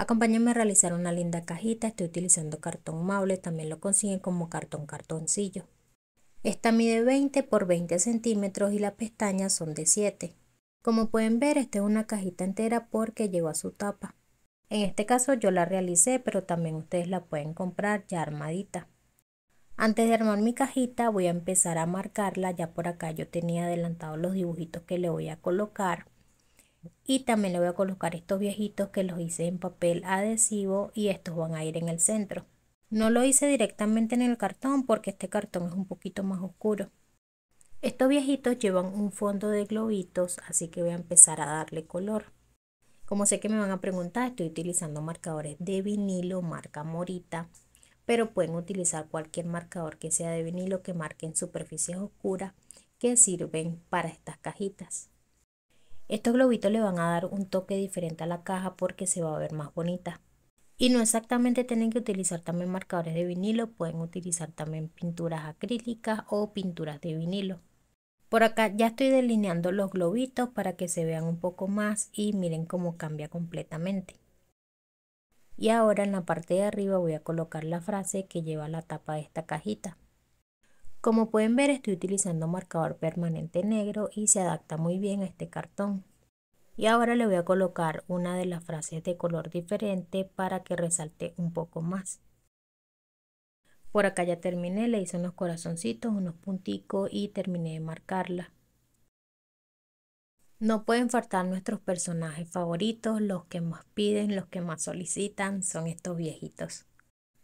Acompáñenme a realizar una linda cajita, estoy utilizando cartón maule, también lo consiguen como cartón cartoncillo. Esta mide 20 por 20 centímetros y las pestañas son de 7. Como pueden ver, esta es una cajita entera porque lleva su tapa. En este caso yo la realicé, pero también ustedes la pueden comprar ya armadita. Antes de armar mi cajita voy a empezar a marcarla, ya por acá yo tenía adelantados los dibujitos que le voy a colocar y también le voy a colocar estos viejitos que los hice en papel adhesivo y estos van a ir en el centro. No lo hice directamente en el cartón porque este cartón es un poquito más oscuro. Estos viejitos llevan un fondo de globitos, así que voy a empezar a darle color. Como sé que me van a preguntar, estoy utilizando marcadores de vinilo marca Morita, pero pueden utilizar cualquier marcador que sea de vinilo que marquen superficies oscuras que sirven para estas cajitas. Estos globitos le van a dar un toque diferente a la caja porque se va a ver más bonita. Y no exactamente tienen que utilizar también marcadores de vinilo, pueden utilizar también pinturas acrílicas o pinturas de vinilo. Por acá ya estoy delineando los globitos para que se vean un poco más y miren cómo cambia completamente. Y ahora en la parte de arriba voy a colocar la frase que lleva la tapa de esta cajita. Como pueden ver estoy utilizando marcador permanente negro y se adapta muy bien a este cartón. Y ahora le voy a colocar una de las frases de color diferente para que resalte un poco más. Por acá ya terminé, le hice unos corazoncitos, unos punticos y terminé de marcarla. No pueden faltar nuestros personajes favoritos, los que más piden, los que más solicitan, son estos viejitos.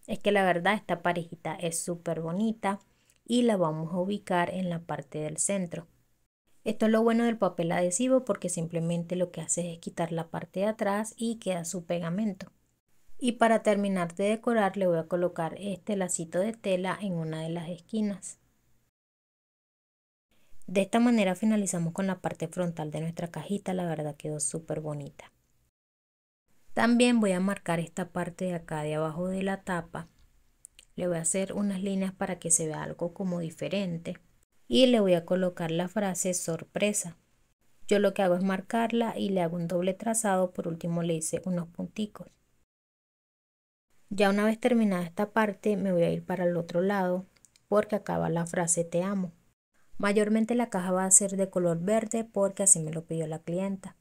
Es que la verdad esta parejita es súper bonita y la vamos a ubicar en la parte del centro. Esto es lo bueno del papel adhesivo porque simplemente lo que hace es quitar la parte de atrás y queda su pegamento. Y para terminar de decorar le voy a colocar este lacito de tela en una de las esquinas. De esta manera finalizamos con la parte frontal de nuestra cajita, la verdad quedó súper bonita. También voy a marcar esta parte de acá de abajo de la tapa le voy a hacer unas líneas para que se vea algo como diferente. Y le voy a colocar la frase sorpresa. Yo lo que hago es marcarla y le hago un doble trazado. Por último le hice unos punticos. Ya una vez terminada esta parte me voy a ir para el otro lado porque acaba la frase te amo. Mayormente la caja va a ser de color verde porque así me lo pidió la clienta.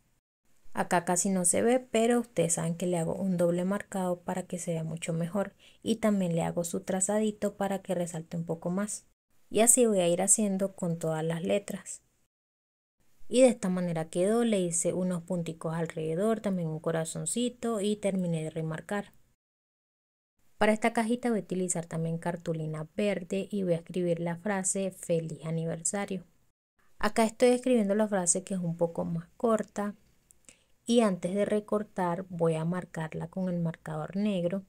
Acá casi no se ve, pero ustedes saben que le hago un doble marcado para que se vea mucho mejor. Y también le hago su trazadito para que resalte un poco más. Y así voy a ir haciendo con todas las letras. Y de esta manera quedó, le hice unos punticos alrededor, también un corazoncito y terminé de remarcar. Para esta cajita voy a utilizar también cartulina verde y voy a escribir la frase feliz aniversario. Acá estoy escribiendo la frase que es un poco más corta, y antes de recortar voy a marcarla con el marcador negro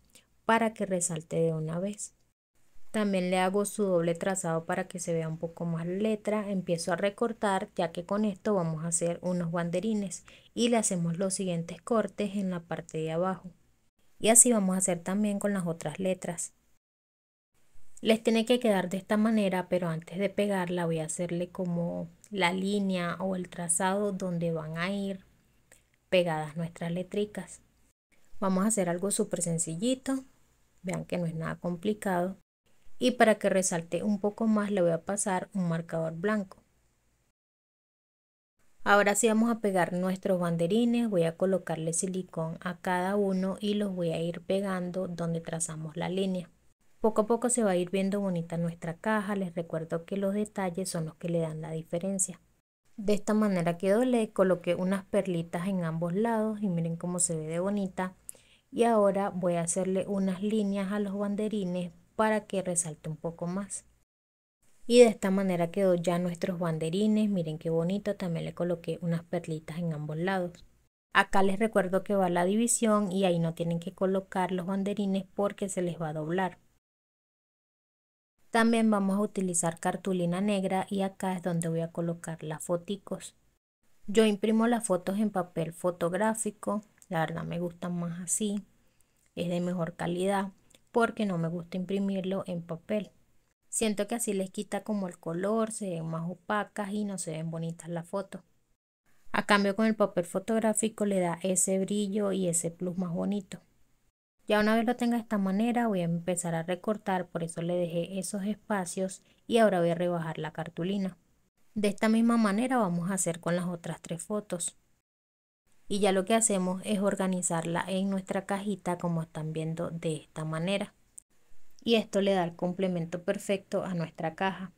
para que resalte de una vez. También le hago su doble trazado para que se vea un poco más letra. Empiezo a recortar ya que con esto vamos a hacer unos banderines y le hacemos los siguientes cortes en la parte de abajo. Y así vamos a hacer también con las otras letras. Les tiene que quedar de esta manera, pero antes de pegarla voy a hacerle como la línea o el trazado donde van a ir pegadas nuestras letricas. Vamos a hacer algo súper sencillito. Vean que no es nada complicado. Y para que resalte un poco más le voy a pasar un marcador blanco. Ahora sí vamos a pegar nuestros banderines, voy a colocarle silicón a cada uno y los voy a ir pegando donde trazamos la línea. Poco a poco se va a ir viendo bonita nuestra caja, les recuerdo que los detalles son los que le dan la diferencia. De esta manera quedó, le coloqué unas perlitas en ambos lados y miren cómo se ve de bonita. Y ahora voy a hacerle unas líneas a los banderines para que resalte un poco más. Y de esta manera quedó ya nuestros banderines, miren qué bonito, también le coloqué unas perlitas en ambos lados. Acá les recuerdo que va la división y ahí no tienen que colocar los banderines porque se les va a doblar. También vamos a utilizar cartulina negra y acá es donde voy a colocar las foticos. Yo imprimo las fotos en papel fotográfico, la verdad me gustan más así, es de mejor calidad porque no me gusta imprimirlo en papel. Siento que así les quita como el color, se ven más opacas y no se ven bonitas las fotos. A cambio con el papel fotográfico le da ese brillo y ese plus más bonito. Ya una vez lo tenga de esta manera voy a empezar a recortar, por eso le dejé esos espacios y ahora voy a rebajar la cartulina. De esta misma manera vamos a hacer con las otras tres fotos. Y ya lo que hacemos es organizarla en nuestra cajita como están viendo de esta manera. Y esto le da el complemento perfecto a nuestra caja.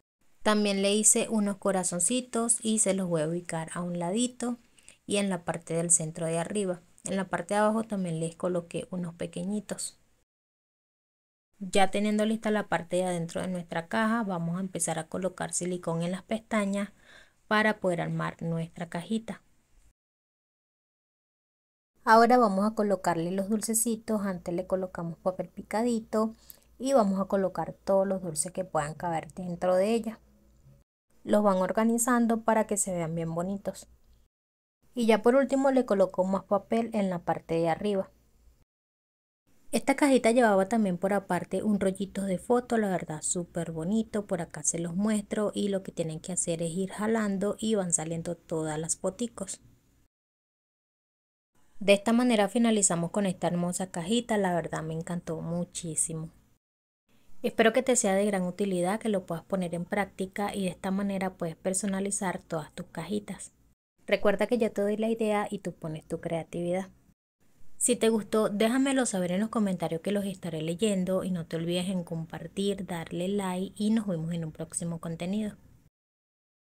También le hice unos corazoncitos y se los voy a ubicar a un ladito y en la parte del centro de arriba. En la parte de abajo también les coloqué unos pequeñitos. Ya teniendo lista la parte de adentro de nuestra caja, vamos a empezar a colocar silicón en las pestañas para poder armar nuestra cajita. Ahora vamos a colocarle los dulcecitos, antes le colocamos papel picadito y vamos a colocar todos los dulces que puedan caber dentro de ella. Los van organizando para que se vean bien bonitos y ya por último le colocó más papel en la parte de arriba. Esta cajita llevaba también por aparte un rollito de foto, la verdad súper bonito, por acá se los muestro y lo que tienen que hacer es ir jalando y van saliendo todas las poticos. De esta manera finalizamos con esta hermosa cajita, la verdad me encantó muchísimo. Espero que te sea de gran utilidad, que lo puedas poner en práctica y de esta manera puedes personalizar todas tus cajitas. Recuerda que yo te doy la idea y tú pones tu creatividad. Si te gustó, déjamelo saber en los comentarios que los estaré leyendo y no te olvides en compartir, darle like y nos vemos en un próximo contenido.